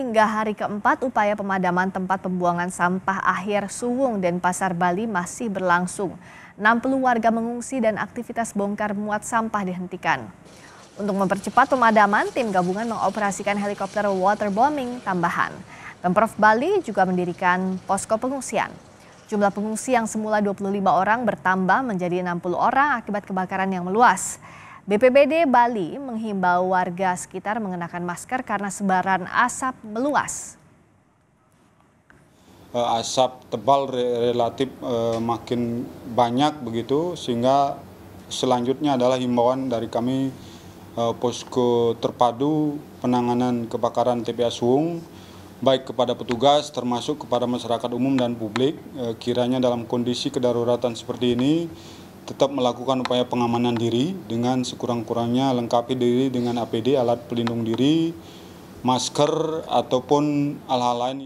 hingga hari keempat upaya pemadaman tempat pembuangan sampah akhir Suwung dan Pasar Bali masih berlangsung. 60 warga mengungsi dan aktivitas bongkar muat sampah dihentikan. Untuk mempercepat pemadaman, tim gabungan mengoperasikan helikopter waterbombing tambahan. Pemprov Bali juga mendirikan posko pengungsian. Jumlah pengungsi yang semula 25 orang bertambah menjadi 60 orang akibat kebakaran yang meluas. BPBD Bali menghimbau warga sekitar mengenakan masker karena sebaran asap meluas. Eh, asap tebal relatif eh, makin banyak begitu sehingga selanjutnya adalah himbauan dari kami eh, posko terpadu penanganan kebakaran TPA Suwung baik kepada petugas termasuk kepada masyarakat umum dan publik kiranya dalam kondisi kedaruratan seperti ini tetap melakukan upaya pengamanan diri dengan sekurang-kurangnya lengkapi diri dengan APD alat pelindung diri, masker ataupun hal-hal lain.